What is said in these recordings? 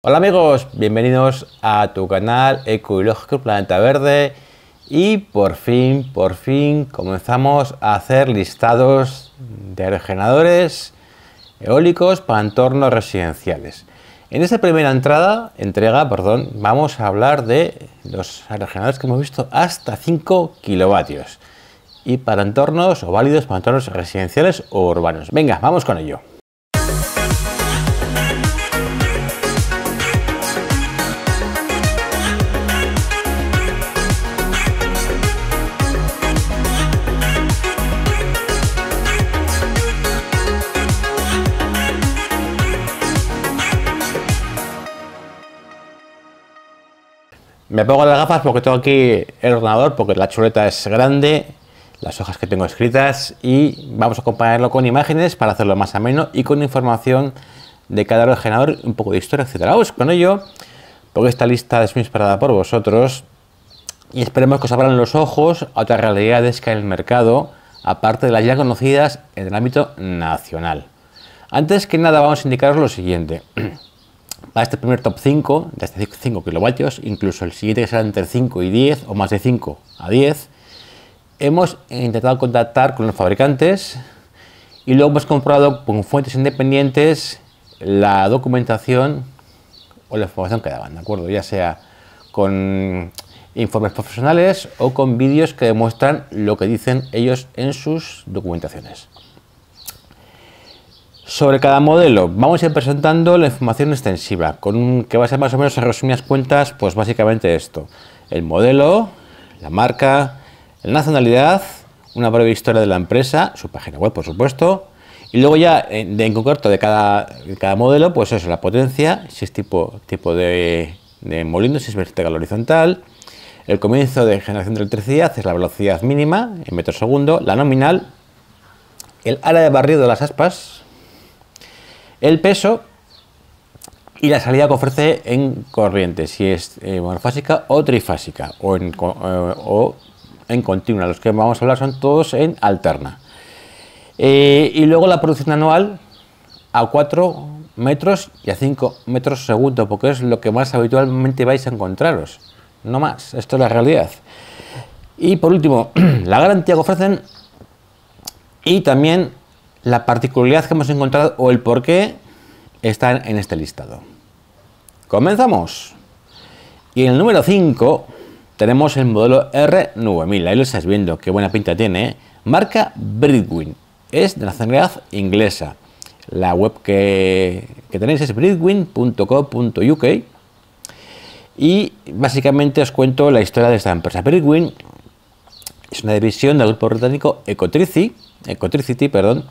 Hola amigos, bienvenidos a tu canal Ecológico Planeta Verde y por fin, por fin comenzamos a hacer listados de regeneradores eólicos para entornos residenciales. En esta primera entrada, entrega, perdón, vamos a hablar de los regeneradores que hemos visto hasta 5 kilovatios y para entornos o válidos para entornos residenciales o urbanos. Venga, vamos con ello. Me pongo las gafas porque tengo aquí el ordenador, porque la chuleta es grande, las hojas que tengo escritas y vamos a acompañarlo con imágenes para hacerlo más ameno y con información de cada ordenador, un poco de historia, etc. Vamos con ello, porque esta lista es muy esperada por vosotros y esperemos que os abran los ojos a otras realidades que hay en el mercado, aparte de las ya conocidas en el ámbito nacional. Antes que nada vamos a indicaros lo siguiente. este primer top 5 de 5 este kilovatios, incluso el siguiente que será entre 5 y 10 o más de 5 a 10, hemos intentado contactar con los fabricantes y luego hemos comprado con fuentes independientes la documentación o la información que daban, ¿de acuerdo? Ya sea con informes profesionales o con vídeos que demuestran lo que dicen ellos en sus documentaciones. Sobre cada modelo, vamos a ir presentando la información extensiva, con que va a ser más o menos en resumidas cuentas, pues básicamente esto. El modelo, la marca, la nacionalidad, una breve historia de la empresa, su página web por supuesto, y luego ya en, en concreto de cada, modelo, pues eso, la potencia, si es tipo, tipo de, molino, si es vertical o horizontal, el comienzo de generación de electricidad es la velocidad mínima en metros segundo, la nominal, el área de barrido de las aspas, el peso y la salida que ofrece en corriente, si es eh, monofásica o trifásica o en, eh, o en, continua. Los que vamos a hablar son todos en alterna. Eh, y luego la producción anual a 4 metros y a 5 metros segundo, porque es lo que más habitualmente vais a encontraros. No más, esto es la realidad. Y por último, la garantía que ofrecen y también la particularidad que hemos encontrado o el por qué están en este listado. Comenzamos. Y en el número 5 tenemos el modelo R9000. Ahí lo estáis viendo, qué buena pinta tiene. Marca Bridwin. Es de nacionalidad inglesa. La web que, que tenéis es bridwin.co.uk. Y básicamente os cuento la historia de esta empresa. Bridwin es una división del grupo británico Ecotrici Ecotricity, perdón,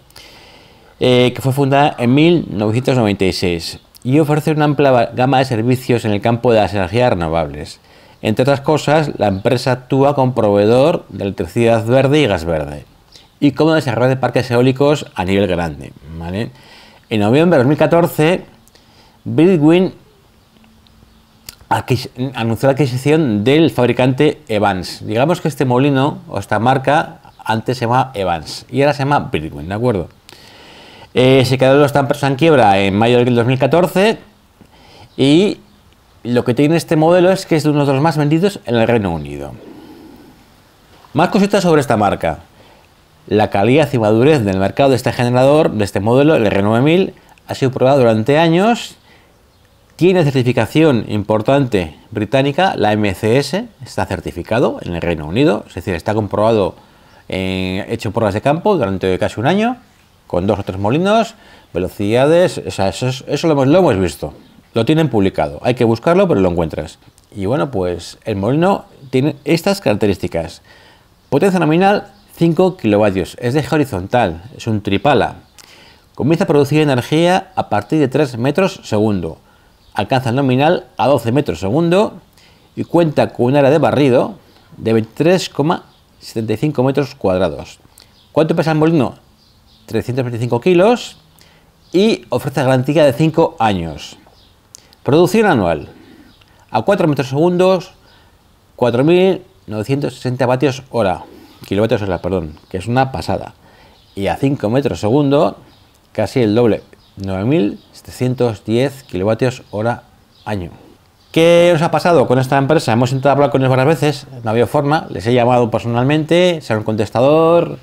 eh, que fue fundada en 1996 y ofrece una amplia gama de servicios en el campo de las energías renovables. Entre otras cosas, la empresa actúa como proveedor de electricidad verde y gas verde y como desarrollador de parques eólicos a nivel grande. En noviembre de 2014, Bridgwin anunció la adquisición del fabricante Evans. Digamos que este molino o esta marca antes se llamaba Evans y ahora se llama Bitcoin, ¿de acuerdo? Eh, se quedaron los Tampers en quiebra en mayo del 2014 y lo que tiene este modelo es que es uno de los más vendidos en el Reino Unido. Más cositas sobre esta marca. La calidad y madurez del mercado de este generador, de este modelo, el R9000, ha sido probado durante años. Tiene certificación importante británica, la MCS, está certificado en el Reino Unido, es decir, está comprobado eh, hecho pruebas de campo durante casi un año, con dos o tres molinos, velocidades, eso, lo, hemos, lo hemos visto. Lo tienen publicado, hay que buscarlo, pero lo encuentras. Y bueno, pues el molino tiene estas características. Potencia nominal 5 kilovatios, es de eje horizontal, es un tripala. Comienza a producir energía a partir de 3 metros segundo. Alcanza el nominal a 12 metros segundo y cuenta con un área de barrido de 23,1 75 metros cuadrados. ¿Cuánto pesa el molino? 325 kilos y ofrece garantía de 5 años. Producción anual a 4 metros segundos, 4.960 vatios hora, kilovatios hora, perdón, que es una pasada. Y a 5 metros segundos, casi el doble, 9.710 kilovatios hora año. ¿Qué nos ha pasado con esta empresa? Hemos intentado hablar con ellos varias veces, no ha habido forma, les he llamado personalmente, se han contestador,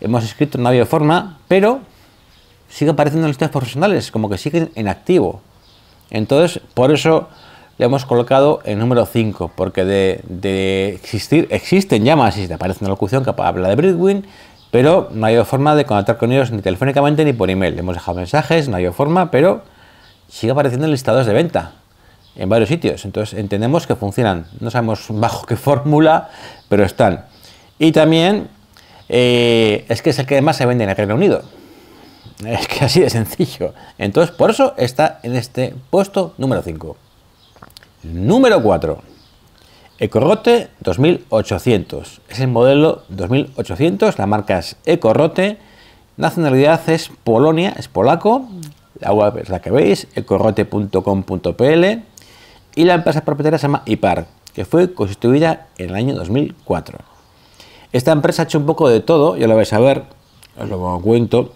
hemos escrito, no ha habido forma, pero sigue apareciendo en listas profesionales, como que siguen en activo. Entonces, por eso le hemos colocado el número 5, porque de, existir, existen llamas y te aparece una locución que habla de Bridwin, pero no ha habido forma de contactar con ellos ni telefónicamente ni por email. Le hemos dejado mensajes, no ha habido forma, pero sigue apareciendo en listados de venta en varios sitios. Entonces entendemos que funcionan. No sabemos bajo qué fórmula, pero están. Y también eh, es que es el que más se vende en el Reino Unido. Es que así de sencillo. Entonces, por eso está en este puesto número 5. Número 4. Ecorrote 2800. Es el modelo 2800. La marca es Ecorrote. Nacionalidad es Polonia, es polaco. La web es la que veis, ecorrote.com.pl y la empresa propietaria se llama IPAR, que fue constituida en el año 2004. Esta empresa ha hecho un poco de todo, ya lo vais a ver, os lo cuento.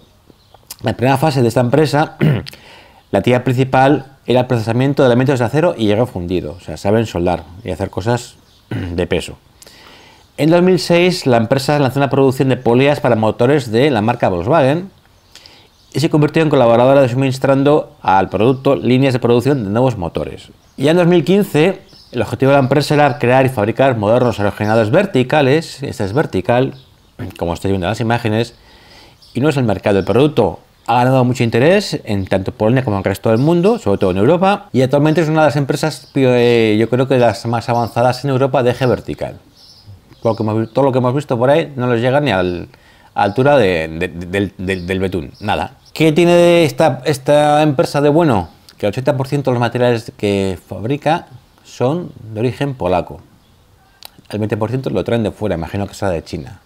La primera fase de esta empresa, la tía principal era el procesamiento de elementos de acero y hierro fundido, o sea, saben soldar y hacer cosas de peso. En 2006 la empresa lanzó una producción de poleas para motores de la marca Volkswagen y se convirtió en colaboradora de suministrando al producto líneas de producción de nuevos motores. Ya en 2015, el objetivo de la empresa era crear y fabricar modernos aerogeneradores verticales, este es vertical, como estáis viendo en las imágenes, y no es el mercado. del producto ha ganado mucho interés en tanto Polonia como en el resto del mundo, sobre todo en Europa, y actualmente es una de las empresas, eh, yo creo que las más avanzadas en Europa de eje vertical. Todo lo que hemos visto por ahí no les llega ni al, altura del, betún. Nada. ¿Qué tiene esta, esta empresa de bueno? Que el 80% de los materiales que fabrica son de origen polaco. El 20% lo traen de fuera, imagino que sea de China.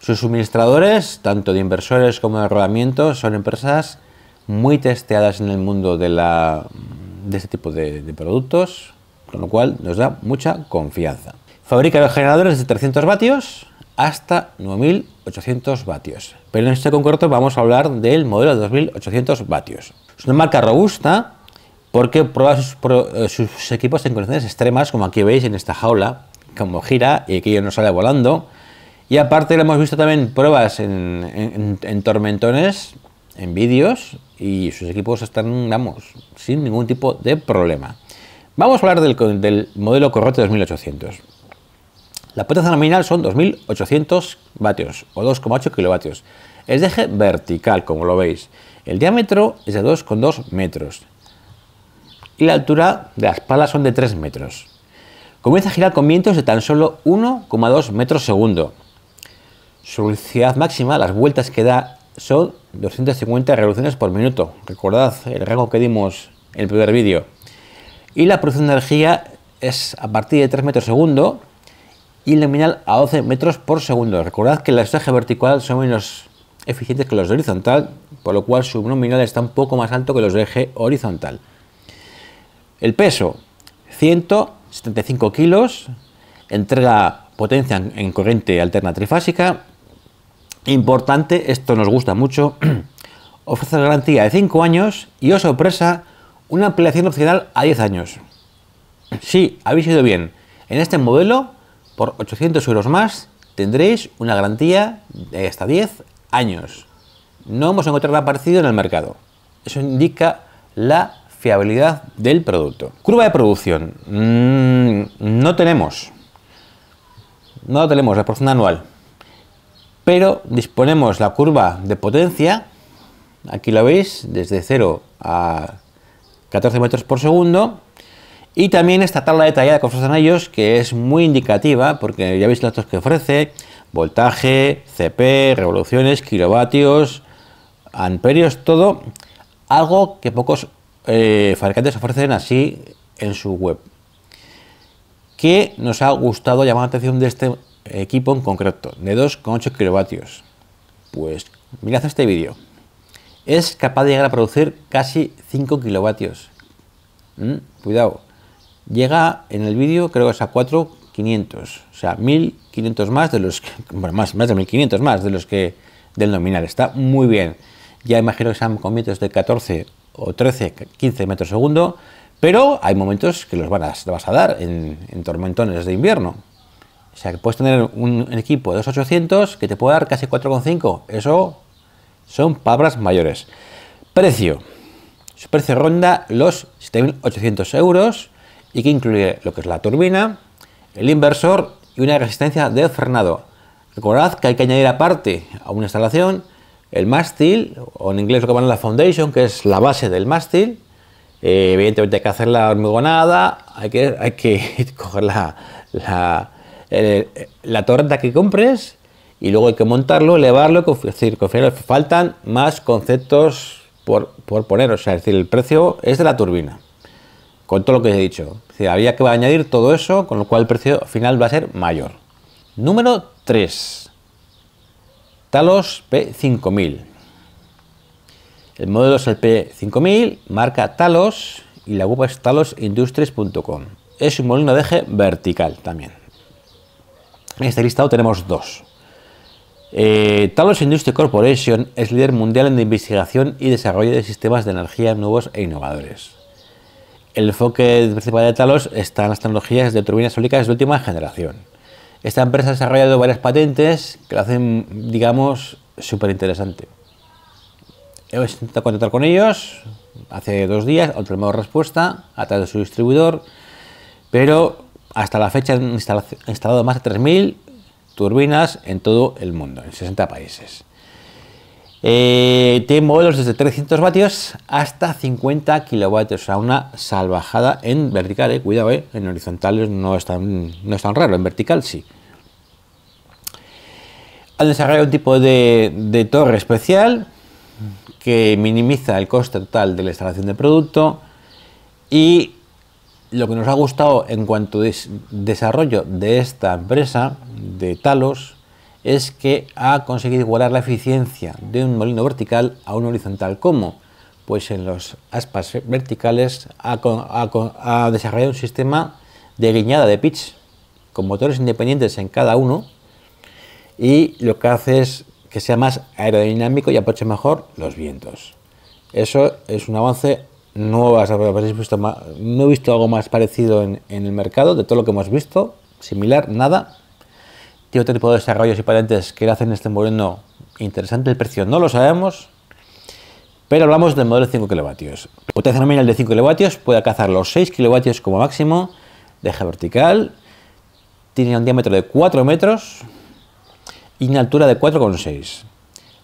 Sus suministradores, tanto de inversores como de rodamientos, son empresas muy testeadas en el mundo de, la, de este tipo de, productos, con lo cual nos da mucha confianza. Fabrica los generadores de 300 vatios, hasta 9800 vatios. Pero en este concreto vamos a hablar del modelo de 2800 vatios. Es una marca robusta porque prueba eh, sus, equipos en condiciones extremas, como aquí veis en esta jaula, como gira y que no sale volando. Y aparte le hemos visto también pruebas en, tormentones, en vídeos, y sus equipos están, vamos, sin ningún tipo de problema. Vamos a hablar del, del modelo Corrote 2800. La potencia nominal son 2.800 vatios o 2,8 kilovatios. Es de eje vertical, como lo veis. El diámetro es de 2,2 metros. Y la altura de las palas son de 3 metros. Comienza a girar con vientos de tan solo 1,2 metros segundo. Su velocidad máxima, las vueltas que da, son 250 revoluciones por minuto. Recordad el rango que dimos en el primer vídeo. Y la producción de energía es a partir de 3 metros segundo y nominal a 12 metros por segundo. Recordad que los eje vertical son menos eficientes que los de horizontal, por lo cual su nominal está un poco más alto que los de eje horizontal. El peso, 175 kilos, entrega potencia en corriente alterna trifásica. Importante, esto nos gusta mucho, ofrece garantía de 5 años y, os oh sorpresa, una ampliación opcional a 10 años. Si habéis ido bien en este modelo, por 800 euros más tendréis una garantía de hasta 10 años. No hemos encontrado nada parecido en el mercado. Eso indica la fiabilidad del producto. Curva de producción. Mm, no tenemos. No tenemos, la proporción anual. Pero disponemos la curva de potencia. Aquí la veis, desde 0 a 14 metros por segundo. Y también esta tabla detallada que ofrecen ellos, que es muy indicativa, porque ya veis los datos que ofrece, voltaje, CP, revoluciones, kilovatios, amperios, todo, algo que pocos eh, fabricantes ofrecen así en su web. ¿Qué nos ha gustado llamar la atención de este equipo en concreto, de 2,8 kilovatios. Pues mirad este vídeo. Es capaz de llegar a producir casi 5 kilovatios. Mm, cuidado llega en el vídeo creo que es a 4,500, o sea, 1.500 más de los que, bueno, más, más de 1.500 más de los que del nominal, está muy bien. Ya imagino que sean con vientos de 14 o 13, 15 metros segundo, pero hay momentos que los van a, vas a dar en, en, tormentones de invierno. O sea, que puedes tener un equipo de 2.800 que te puede dar casi 4,5. Eso son palabras mayores. Precio. Su precio ronda los 7.800 euros y que incluye lo que es la turbina, el inversor y una resistencia de frenado. Recordad que hay que añadir aparte a una instalación el mástil, o en inglés lo que llaman la foundation, que es la base del mástil. Eh, evidentemente hay que hacer la hormigonada, hay que, hay que coger la, la, torreta que compres y luego hay que montarlo, elevarlo, es decir, faltan más conceptos por, por poner, o sea, es decir, el precio es de la turbina con todo lo que he dicho. había que añadir todo eso, con lo cual el precio final va a ser mayor. Número 3. Talos P5000. El modelo es el P5000, marca Talos y la web es talosindustries.com. Es un molino de eje vertical también. En este listado tenemos dos. Eh, Talos Industry Corporation es líder mundial en investigación y desarrollo de sistemas de energía nuevos e innovadores el enfoque principal de Talos está en las tecnologías de turbinas eólicas de última generación. Esta empresa ha desarrollado varias patentes que la hacen, digamos, súper interesante. He intentado contactar con ellos hace dos días, he respuesta a través de su distribuidor, pero hasta la fecha han instalado más de 3.000 turbinas en todo el mundo, en 60 países. Eh, tiene modelos desde 300 vatios hasta 50 kilovatios, o sea, una salvajada en vertical, eh. cuidado, eh. en horizontales no es, tan, no es raro, en vertical sí. Han desarrollado un tipo de, torre especial que minimiza el coste total de la instalación de producto y lo que nos ha gustado en cuanto a desarrollo de esta empresa, de Talos, es que ha conseguido igualar la eficiencia de un molino vertical a un horizontal. ¿Cómo? Pues en los aspas verticales ha, desarrollado un sistema de guiñada de pitch con motores independientes en cada uno y lo que hace es que sea más aerodinámico y aproche mejor los vientos. Eso es un avance nuevo, no he visto algo más parecido en el mercado, de todo lo que hemos visto, similar, nada, tiene otro tipo de desarrollos y patentes que le hacen este modelo interesante. El precio no lo sabemos, pero hablamos del modelo de 5 kilovatios. Potencia nominal de 5 kilovatios puede alcanzar los 6 kilovatios como máximo de eje vertical. Tiene un diámetro de 4 metros y una altura de 4,6.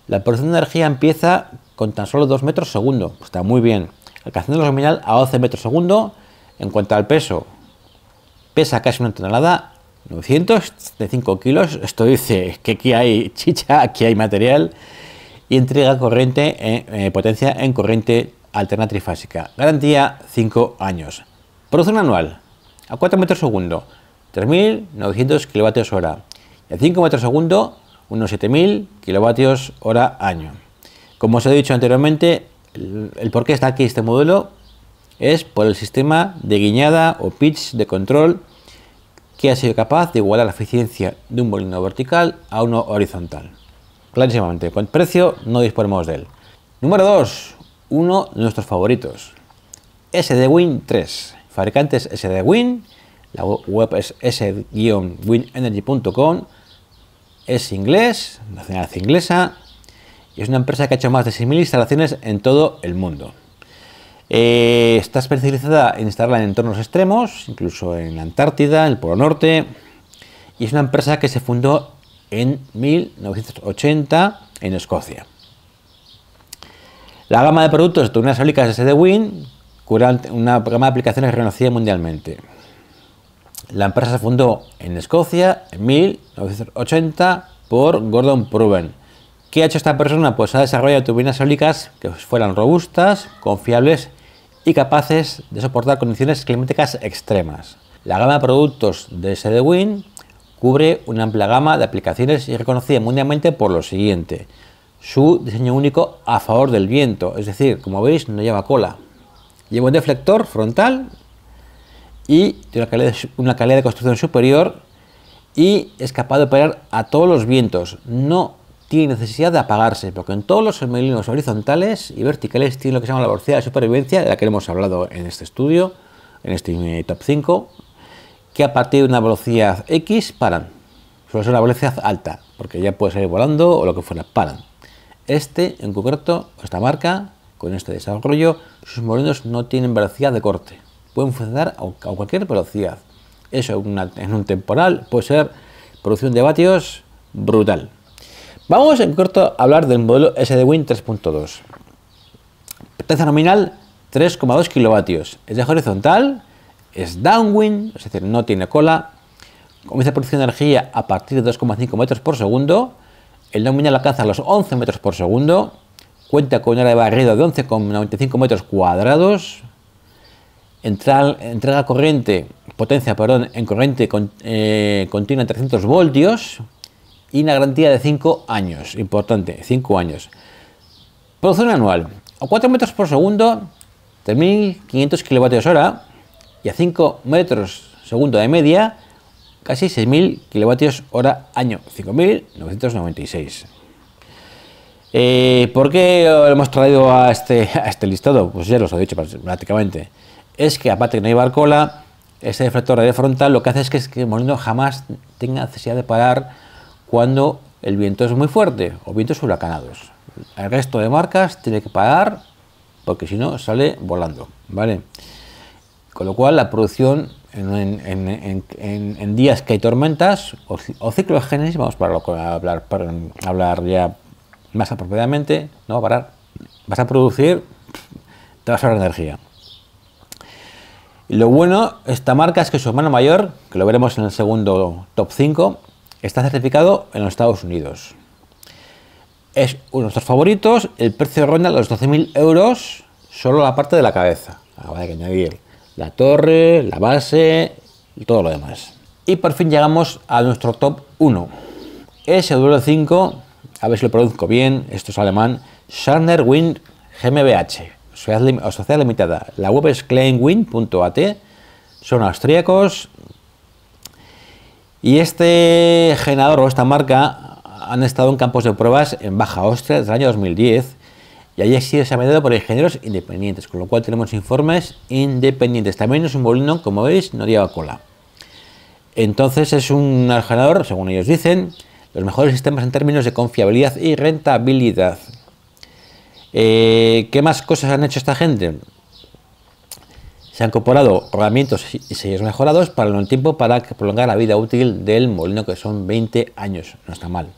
La producción de energía empieza con tan solo 2 metros segundo. Está muy bien. Alcanzando la nominal a 11 metros segundo. En cuanto al peso, pesa casi una tonelada 5 kilos, esto dice que aquí hay chicha, aquí hay material y entrega corriente eh, eh, potencia en corriente alterna trifásica. Garantía 5 años. Producción anual a 4 metros segundo, 3.900 kilovatios hora. Y a 5 metros segundo, unos 7.000 kilovatios hora año. Como os he dicho anteriormente, el, porqué por qué está aquí este modelo es por el sistema de guiñada o pitch de control que ha sido capaz de igualar la eficiencia de un molino vertical a uno horizontal. Clarísimamente, con precio no disponemos de él. Número 2. Uno de nuestros favoritos. SDWin 3. Fabricantes SDWin. La web es s-winenergy.com. Es inglés, nacionalidad inglesa. Y es una empresa que ha hecho más de 6.000 instalaciones en todo el mundo. Eh, está especializada en instalarla en entornos extremos, incluso en la Antártida, en el Polo Norte, y es una empresa que se fundó en 1980 en Escocia. La gama de productos de turbinas eólicas de Wynn, una gama de aplicaciones reconocida mundialmente. La empresa se fundó en Escocia en 1980 por Gordon Proven. ¿Qué ha hecho esta persona? Pues ha desarrollado turbinas eólicas que fueran robustas, confiables y capaces de soportar condiciones climáticas extremas. La gama de productos de Sedewin cubre una amplia gama de aplicaciones y es reconocida mundialmente por lo siguiente. Su diseño único a favor del viento, es decir, como veis no lleva cola. Lleva un deflector frontal y tiene una calidad, una calidad de construcción superior y es capaz de operar a todos los vientos. No necesidad de apagarse, porque en todos los molinos horizontales y verticales tiene lo que se llama la velocidad de supervivencia, de la que hemos hablado en este estudio, en este top 5, que a partir de una velocidad X paran. Suele ser una velocidad alta, porque ya puede salir volando o lo que fuera, paran. Este, en concreto, esta marca, con este desarrollo, sus molinos no tienen velocidad de corte. Pueden funcionar a cualquier velocidad. Eso en un temporal puede ser producción de vatios brutal. Vamos en corto a hablar del modelo SDWin 3.2. Potencia nominal 3,2 kilovatios. Es de horizontal, es downwind, es decir, no tiene cola. Comienza a producir energía a partir de 2,5 metros por segundo. El nominal alcanza los 11 metros por segundo. Cuenta con una área de barrido de 11,95 metros cuadrados. entrega corriente, potencia, perdón, en corriente eh, continua 300 voltios y una garantía de 5 años, importante, 5 años. Producción anual, a 4 metros por segundo, 3.500 kWh y a 5 metros segundo de media, casi 6.000 kWh año, 5.996. Eh, ¿Por qué lo hemos traído a este, a este listado? Pues ya los he dicho prácticamente. Es que aparte que no hay barcola, este deflector de frontal lo que hace es que, que el molino jamás tenga necesidad de parar cuando el viento es muy fuerte o vientos huracanados. El resto de marcas tiene que parar porque si no sale volando, ¿vale? Con lo cual la producción en, días que hay tormentas o, o de vamos para, hablar, para hablar ya más apropiadamente, no va a parar, vas a producir, te vas a energía. Lo bueno, esta marca es que su hermano mayor, que lo veremos en el segundo top 5, Está certificado en los Estados Unidos. Es uno de nuestros favoritos, el precio ronda los 12.000 euros, solo la parte de la cabeza. Ahora hay que añadir la torre, la base y todo lo demás. Y por fin llegamos a nuestro top 1. Es el número 5, a ver si lo produzco bien, esto es alemán, Scharner Wind GmbH sociedad, limitada. La web es kleinwind.at. son austríacos, y este generador o esta marca han estado en campos de pruebas en Baja Austria desde el año 2010 y allí ha sido examinado por ingenieros independientes, con lo cual tenemos informes independientes. También es un molino, como veis, no lleva cola. Entonces es un generador, según ellos dicen, los mejores sistemas en términos de confiabilidad y rentabilidad. Eh, ¿Qué más cosas han hecho esta gente? Se han incorporado rodamientos y sellos mejorados para un tiempo para prolongar la vida útil del molino, que son 20 años, no está mal.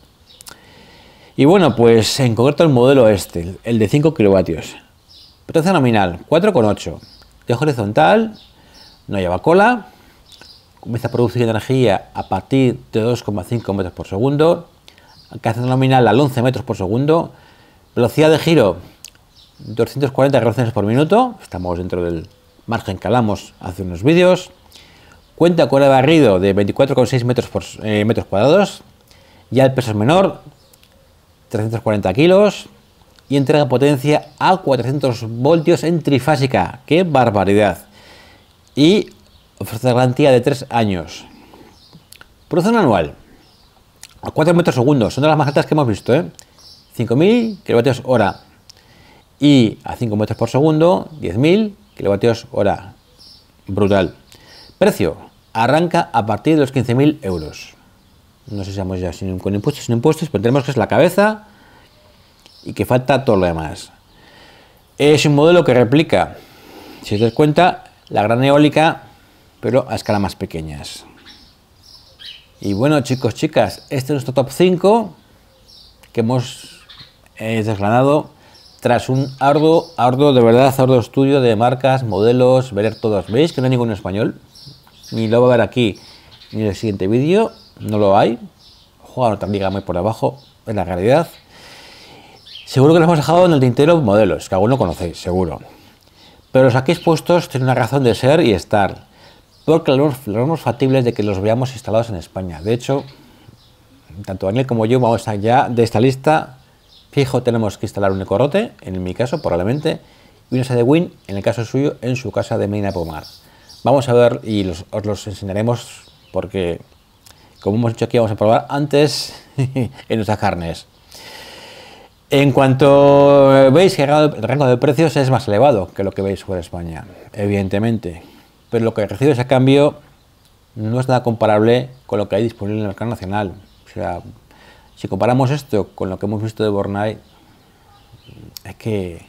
Y bueno, pues en concreto el modelo este, el de 5 kilovatios. Potencia nominal, 4,8. De horizontal, no lleva cola. Comienza a producir energía a partir de 2,5 metros por segundo. Alcance nominal a 11 metros por segundo. Velocidad de giro, 240 revoluciones por minuto. Estamos dentro del margen que hablamos hace unos vídeos. Cuenta con el barrido de 24,6 metros, eh, metros cuadrados. Ya el peso es menor, 340 kilos. Y entrega potencia a 400 voltios en trifásica. ¡Qué barbaridad! Y ofrece garantía de 3 años. Producción anual. A 4 metros segundos. Son de las más altas que hemos visto. 5.000 ¿eh? kWh. hora. Y a 5 metros por segundo, 10.000 kilovatios hora. Brutal. Precio. Arranca a partir de los 15.000 euros. No sé si vamos ya sin, con impuestos, sin impuestos, pero tenemos que es la cabeza y que falta todo lo demás. Es un modelo que replica, si os das cuenta, la gran eólica, pero a escala más pequeñas. Y bueno, chicos, chicas, este es nuestro top 5 que hemos eh, desgranado tras un arduo, arduo de verdad, arduo estudio de marcas, modelos, ver todos. ¿Veis que no hay ningún español? Ni lo va a ver aquí, ni en el siguiente vídeo, no lo hay. Juega también liga muy por abajo, en la realidad. Seguro que los hemos dejado en el tintero modelos, que no conocéis, seguro. Pero los aquí expuestos tienen una razón de ser y estar, porque lo vemos factibles de que los veamos instalados en España. De hecho, tanto Daniel como yo vamos allá de esta lista Hijo, tenemos que instalar un ecorrote, en mi caso probablemente, y una sede Win, en el caso suyo, en su casa de Medina Pomar. Vamos a ver y os los enseñaremos porque, como hemos dicho aquí, vamos a probar antes en nuestras carnes. En cuanto eh, veis que el rango de precios es más elevado que lo que veis fuera España, evidentemente, pero lo que recibes a cambio no es nada comparable con lo que hay disponible en el mercado nacional. O sea, si comparamos esto con lo que hemos visto de Bornai, es que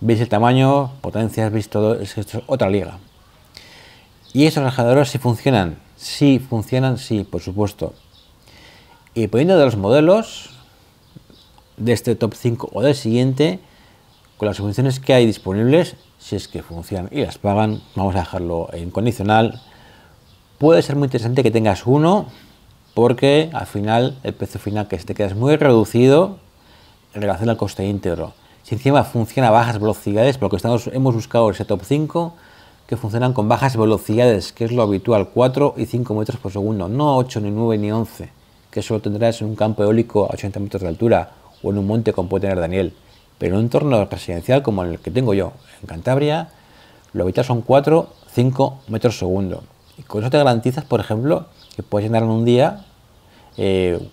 veis el tamaño, potencias, veis todo, es, esto es otra liga. Y esos rascadores si funcionan, sí funcionan, sí, por supuesto. Y poniendo de los modelos de este top 5 o del siguiente, con las funciones que hay disponibles, si es que funcionan y las pagan, vamos a dejarlo en condicional. Puede ser muy interesante que tengas uno porque al final el precio final que se te queda es muy reducido en relación al coste íntegro. Si encima funciona a bajas velocidades, porque estamos, hemos buscado ese top 5 que funcionan con bajas velocidades, que es lo habitual, 4 y 5 metros por segundo, no 8, ni 9, ni 11, que solo tendrás en un campo eólico a 80 metros de altura o en un monte como puede tener Daniel. Pero en un entorno residencial como el que tengo yo en Cantabria, lo habitual son 4, 5 metros por segundo. Y con eso te garantizas, por ejemplo, que puede llenar en un día eh,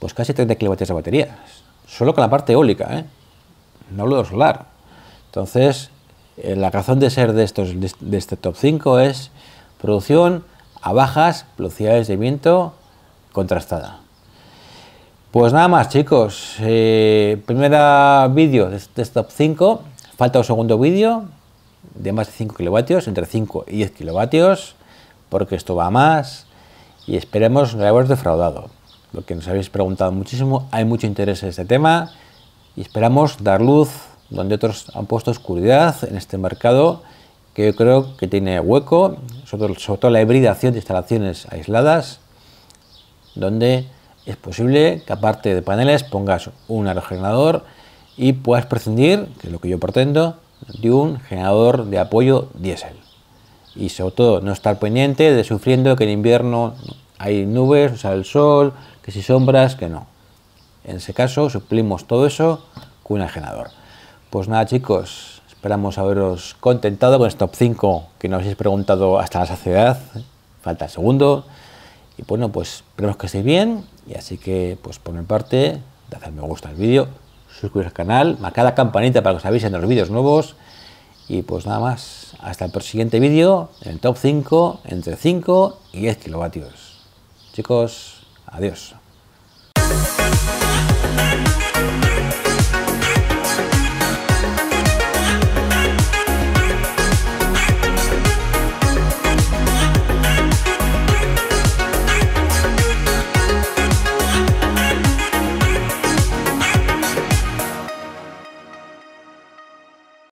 pues casi 30 kilovatios de baterías, solo con la parte eólica, ¿eh? no hablo de solar. Entonces, eh, la razón de ser de, estos, de, este top 5 es producción a bajas velocidades de viento contrastada. Pues nada más chicos, primer primera vídeo de, este top 5, falta un segundo vídeo de más de 5 kilovatios, entre 5 y 10 kilovatios, porque esto va más, y esperemos no haberos defraudado. Lo que nos habéis preguntado muchísimo, hay mucho interés en este tema y esperamos dar luz donde otros han puesto oscuridad en este mercado que yo creo que tiene hueco, sobre, sobre todo la hibridación de instalaciones aisladas, donde es posible que aparte de paneles pongas un aerogenerador y puedas prescindir, que es lo que yo pretendo, de un generador de apoyo diésel y sobre todo no estar pendiente de sufriendo que en invierno hay nubes, o sea, el sol, que si sombras, que no. En ese caso suplimos todo eso con un ajenador. Pues nada chicos, esperamos haberos contentado con este top 5 que nos habéis preguntado hasta la saciedad. Falta el segundo. Y bueno, pues esperemos que estéis bien. Y así que, pues por mi parte, dadle me gusta al vídeo, suscribiros al canal, marcad la campanita para que os avisen de los vídeos nuevos. Y pues nada más, hasta el siguiente vídeo, en el top 5, entre 5 y 10 kilovatios. Chicos, adiós.